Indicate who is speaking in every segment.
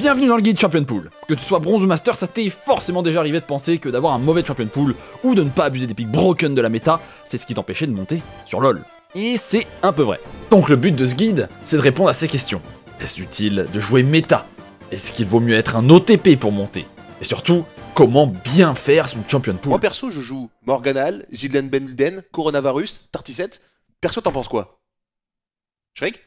Speaker 1: Bienvenue dans le guide Champion Pool. Que tu sois bronze ou master, ça t'est forcément déjà arrivé de penser que d'avoir un mauvais Champion Pool ou de ne pas abuser des pics broken de la méta, c'est ce qui t'empêchait de monter sur LoL. Et c'est un peu vrai. Donc le but de ce guide, c'est de répondre à ces questions. Est-ce utile de jouer méta Est-ce qu'il vaut mieux être un OTP pour monter Et surtout, comment bien faire son Champion Pool Moi perso, je joue Morganal, Zidane Benluden, Coronavirus, Tartisette. Perso, t'en penses quoi Shrek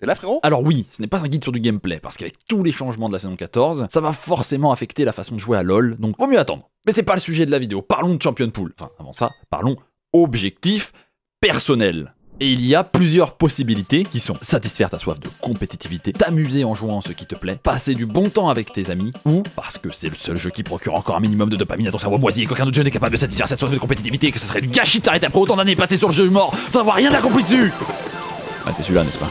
Speaker 1: T'es là, frérot Alors oui, ce n'est pas un guide sur du gameplay, parce qu'avec tous les changements de la saison 14, ça va forcément affecter la façon de jouer à LoL, donc vaut mieux attendre. Mais c'est pas le sujet de la vidéo, parlons de Champion Pool. Enfin, avant ça, parlons objectif personnel. Et il y a plusieurs possibilités qui sont satisfaire ta soif de compétitivité, t'amuser en jouant ce qui te plaît, passer du bon temps avec tes amis, ou parce que c'est le seul jeu qui procure encore un minimum de dopamine à ton cerveau moisi et qu'aucun autre jeu n'est capable de satisfaire cette soif de compétitivité, et que ce serait du gâchis de s'arrêter après autant d'années passées sur le jeu mort sans avoir rien accompli dessus. Ah, c'est celui-là, n'est-ce pas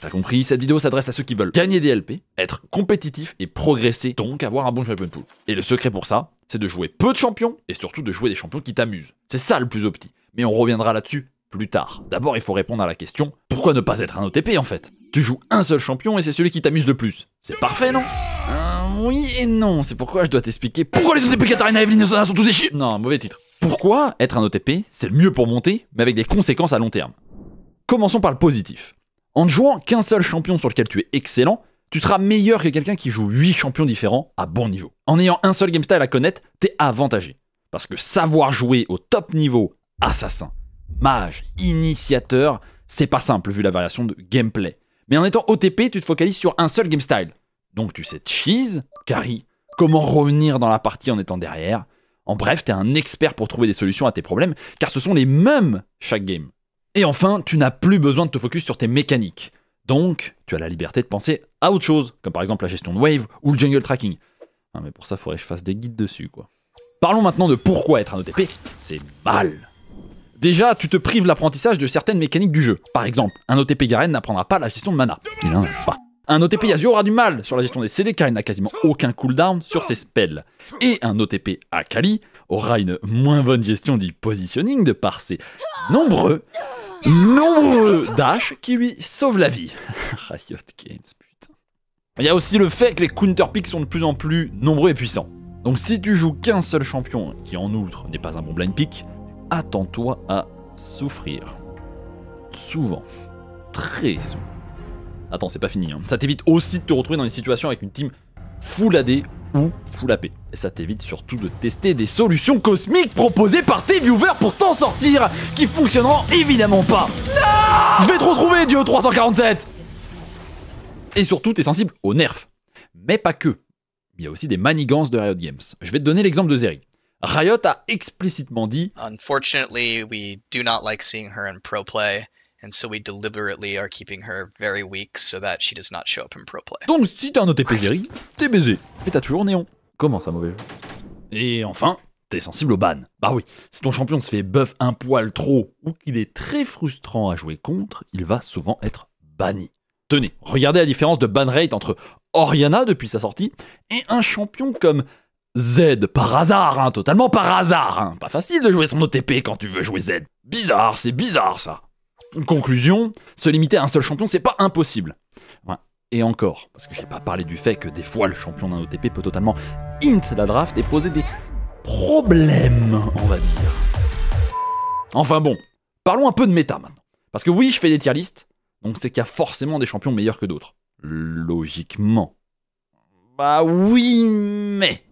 Speaker 1: T'as compris, cette vidéo s'adresse à ceux qui veulent gagner des LP, être compétitifs et progresser, donc avoir un bon champion pool. Et le secret pour ça, c'est de jouer peu de champions et surtout de jouer des champions qui t'amusent. C'est ça le plus opti. Mais on reviendra là-dessus plus tard. D'abord, il faut répondre à la question pourquoi ne pas être un OTP en fait Tu joues un seul champion et c'est celui qui t'amuse le plus. C'est parfait, non euh, Oui et non, c'est pourquoi je dois t'expliquer pourquoi les OTP Katarina et ne sont tous des Non, mauvais titre. Pourquoi être un OTP, c'est le mieux pour monter, mais avec des conséquences à long terme Commençons par le positif. En ne jouant qu'un seul champion sur lequel tu es excellent, tu seras meilleur que quelqu'un qui joue 8 champions différents à bon niveau. En ayant un seul game style à connaître, t'es avantagé. Parce que savoir jouer au top niveau, assassin, mage, initiateur, c'est pas simple vu la variation de gameplay. Mais en étant OTP, tu te focalises sur un seul game style. Donc tu sais cheese, carry, comment revenir dans la partie en étant derrière. En bref, t'es un expert pour trouver des solutions à tes problèmes, car ce sont les mêmes chaque game. Et enfin, tu n'as plus besoin de te focus sur tes mécaniques. Donc, tu as la liberté de penser à autre chose, comme par exemple la gestion de wave ou le jungle tracking. mais pour ça, il faudrait que je fasse des guides dessus, quoi. Parlons maintenant de pourquoi être un OTP, e c'est mal. Déjà, tu te prives l'apprentissage de certaines mécaniques du jeu. Par exemple, un OTP e Garen n'apprendra pas la gestion de mana. Il Un OTP e Yasuo aura du mal sur la gestion des CD car il n'a quasiment aucun cooldown sur ses spells. Et un OTP Akali aura une moins bonne gestion du positioning de par ses nombreux nombreux dash qui lui sauve la vie. Riot Games, putain. Il y a aussi le fait que les counter counterpicks sont de plus en plus nombreux et puissants. Donc si tu joues qu'un seul champion, qui en outre n'est pas un bon blind pick, attends-toi à souffrir. Souvent. Très souvent. Attends, c'est pas fini. Hein. Ça t'évite aussi de te retrouver dans une situation avec une team full AD ou full la Et ça t'évite surtout de tester des solutions cosmiques proposées par tes viewers pour t'en sortir, qui fonctionneront évidemment pas. Je vais te retrouver, duo 347 Et surtout, t'es sensible aux nerfs. Mais pas que. Il y a aussi des manigances de Riot Games. Je vais te donner l'exemple de Zeri. Riot a explicitement dit Unfortunately, we do not like seeing her in pro play pro Donc si t'as un OTP Zeri, t'es baisé. Mais t'as toujours néon. Comment ça, mauvais jeu Et enfin, t'es sensible au ban. Bah oui, si ton champion se fait buff un poil trop ou qu'il est très frustrant à jouer contre, il va souvent être banni. Tenez, regardez la différence de ban rate entre Oriana depuis sa sortie et un champion comme Z, par hasard, hein, totalement par hasard. Hein. Pas facile de jouer son OTP quand tu veux jouer Z. Bizarre, c'est bizarre ça conclusion, se limiter à un seul champion, c'est pas impossible. et encore, parce que j'ai pas parlé du fait que des fois le champion d'un OTP peut totalement int la draft et poser des problèmes, on va dire. Enfin bon, parlons un peu de méta maintenant. Parce que oui, je fais des tier list, donc c'est qu'il y a forcément des champions meilleurs que d'autres. Logiquement. Bah oui, mais.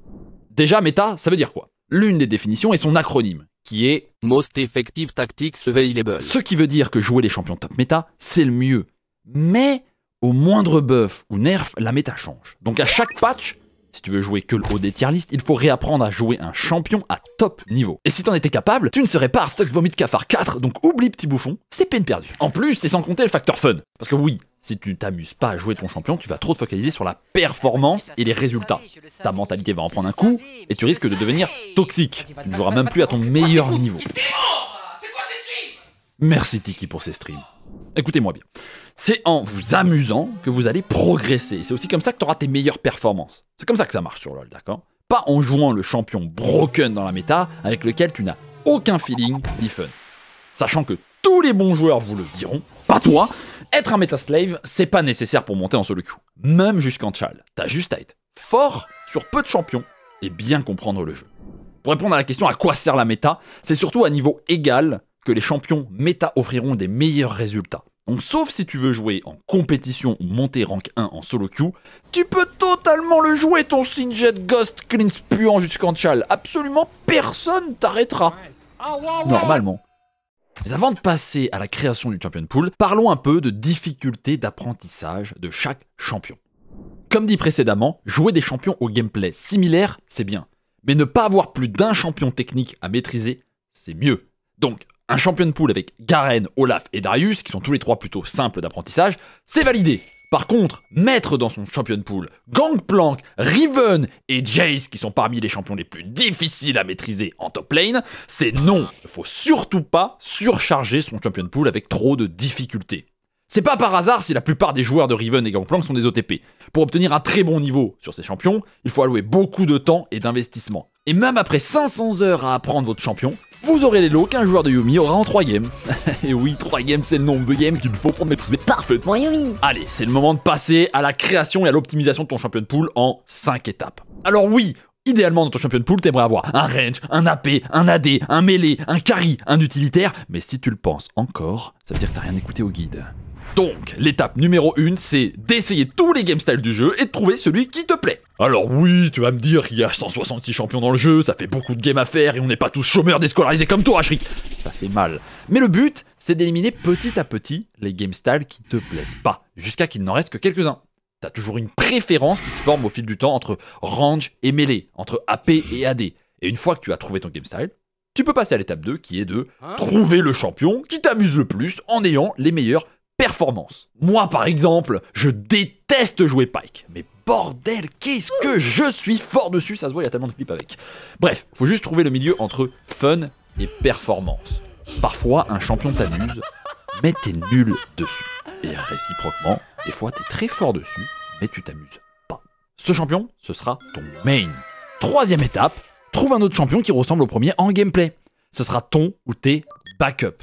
Speaker 1: Déjà, méta, ça veut dire quoi L'une des définitions est son acronyme, qui est Most Effective Tactics Available. Ce qui veut dire que jouer les champions top méta, c'est le mieux. Mais au moindre buff ou nerf, la méta change. Donc à chaque patch, si tu veux jouer que le haut des tier list, il faut réapprendre à jouer un champion à top niveau. Et si t'en étais capable, tu ne serais pas Arstock Vomit Cafard 4, donc oublie petit bouffon, c'est peine perdue. En plus, c'est sans compter le facteur fun. Parce que oui, si tu ne t'amuses pas à jouer ton champion, tu vas trop te focaliser sur la performance et les résultats. Ta mentalité va en prendre un coup et tu risques de devenir toxique. Tu ne joueras même plus à ton meilleur niveau. Merci Tiki pour ces streams. Écoutez-moi bien. C'est en vous amusant que vous allez progresser. C'est aussi comme ça que tu auras tes meilleures performances. C'est comme ça que ça marche sur LoL, d'accord Pas en jouant le champion broken dans la méta avec lequel tu n'as aucun feeling ni fun. Sachant que tous les bons joueurs vous le diront, pas toi, être un Slave, c'est pas nécessaire pour monter en solo queue, même jusqu'en chal. T'as juste à être fort sur peu de champions et bien comprendre le jeu. Pour répondre à la question à quoi sert la méta, c'est surtout à niveau égal que les champions méta offriront des meilleurs résultats. Donc sauf si tu veux jouer en compétition ou monter rank 1 en solo queue, tu peux totalement le jouer ton Sinjet Ghost clean puant jusqu'en Chal. Absolument personne t'arrêtera. Ah, Normalement. Mais avant de passer à la création du champion pool, parlons un peu de difficultés d'apprentissage de chaque champion. Comme dit précédemment, jouer des champions au gameplay similaire, c'est bien. Mais ne pas avoir plus d'un champion technique à maîtriser, c'est mieux. Donc, un champion de pool avec Garen, Olaf et Darius, qui sont tous les trois plutôt simples d'apprentissage, c'est validé. Par contre, mettre dans son champion pool Gangplank, Riven et Jace, qui sont parmi les champions les plus difficiles à maîtriser en top lane, c'est non. Il faut surtout pas surcharger son champion pool avec trop de difficultés. C'est pas par hasard si la plupart des joueurs de Riven et Gangplank sont des OTP. Pour obtenir un très bon niveau sur ces champions, il faut allouer beaucoup de temps et d'investissement. Et même après 500 heures à apprendre votre champion, vous aurez les lots qu'un joueur de Yumi aura en 3 games. Et oui, 3 games, c'est le nombre de games qu'il faut pour maîtriser parfaitement Yumi. Allez, c'est le moment de passer à la création et à l'optimisation de ton champion de pool en 5 étapes. Alors oui, Idéalement, dans ton champion de pool, t'aimerais avoir un range, un AP, un AD, un melee, un carry, un utilitaire, mais si tu le penses encore, ça veut dire que t'as rien écouté au guide. Donc, l'étape numéro 1, c'est d'essayer tous les game styles du jeu et de trouver celui qui te plaît. Alors oui, tu vas me dire qu'il y a 166 champions dans le jeu, ça fait beaucoup de games à faire et on n'est pas tous chômeurs déscolarisés comme toi, Ashrik. Ça fait mal. Mais le but, c'est d'éliminer petit à petit les game styles qui te plaisent pas, jusqu'à qu'il n'en reste que quelques-uns. T'as toujours une préférence qui se forme au fil du temps entre range et mêlée, entre AP et AD. Et une fois que tu as trouvé ton game style, tu peux passer à l'étape 2 qui est de hein trouver le champion qui t'amuse le plus en ayant les meilleurs performance. Moi, par exemple, je déteste jouer Pike. Mais bordel, qu'est-ce que je suis fort dessus, ça se voit, il y a tellement de clips avec. Bref, faut juste trouver le milieu entre fun et performance. Parfois, un champion t'amuse, mais t'es nul dessus. Et réciproquement, des fois, t'es très fort dessus, mais tu t'amuses pas. Ce champion, ce sera ton main. Troisième étape, trouve un autre champion qui ressemble au premier en gameplay. Ce sera ton ou tes backup.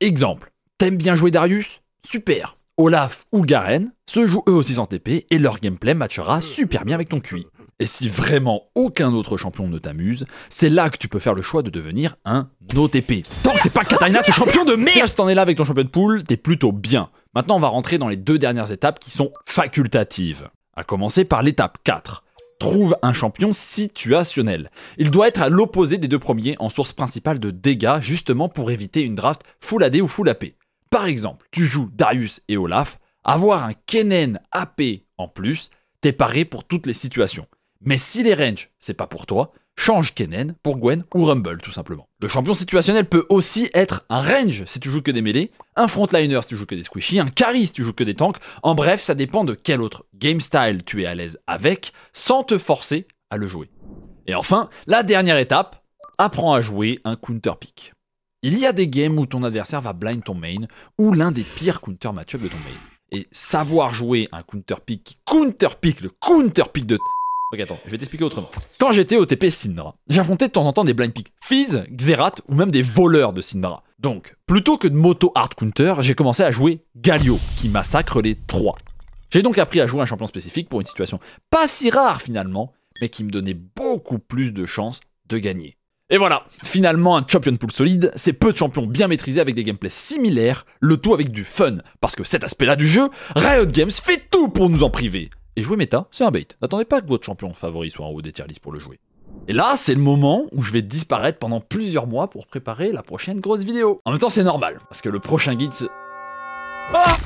Speaker 1: Exemple, t'aimes bien jouer Darius Super Olaf ou Garen se jouent eux aussi en TP et leur gameplay matchera super bien avec ton QI. Et si vraiment aucun autre champion ne t'amuse, c'est là que tu peux faire le choix de devenir un OTP. Tant que c'est pas Katarina, ce champion de merde Si en es là avec ton champion de poule, t'es plutôt bien. Maintenant, on va rentrer dans les deux dernières étapes qui sont facultatives. A commencer par l'étape 4. Trouve un champion situationnel. Il doit être à l'opposé des deux premiers en source principale de dégâts, justement pour éviter une draft full AD ou full AP. Par exemple, tu joues Darius et Olaf, avoir un Kennen AP en plus, t'es paré pour toutes les situations. Mais si les ranges, c'est pas pour toi, change Kennen pour Gwen ou Rumble tout simplement. Le champion situationnel peut aussi être un range si tu joues que des mêlées, un frontliner si tu joues que des squishy, un carry si tu joues que des tanks, en bref ça dépend de quel autre game style tu es à l'aise avec sans te forcer à le jouer. Et enfin, la dernière étape, apprends à jouer un counter pick. Il y a des games où ton adversaire va blind ton main, ou l'un des pires counter matchup de ton main. Et savoir jouer un counter pick qui counter pick le counter pick de. Ok, attends, je vais t'expliquer autrement. Quand j'étais au TP Sindra, j'affrontais de temps en temps des blind picks Fizz, Xerath ou même des voleurs de Syndra. Donc, plutôt que de moto hard counter, j'ai commencé à jouer Galio, qui massacre les trois. J'ai donc appris à jouer un champion spécifique pour une situation pas si rare finalement, mais qui me donnait beaucoup plus de chances de gagner. Et voilà, finalement un champion pool solide, c'est peu de champions bien maîtrisés avec des gameplays similaires, le tout avec du fun, parce que cet aspect-là du jeu, Riot Games fait tout pour nous en priver. Et jouer méta, c'est un bait. N'attendez pas que votre champion favori soit en haut des tier pour le jouer. Et là, c'est le moment où je vais disparaître pendant plusieurs mois pour préparer la prochaine grosse vidéo. En même temps, c'est normal, parce que le prochain guide... Ah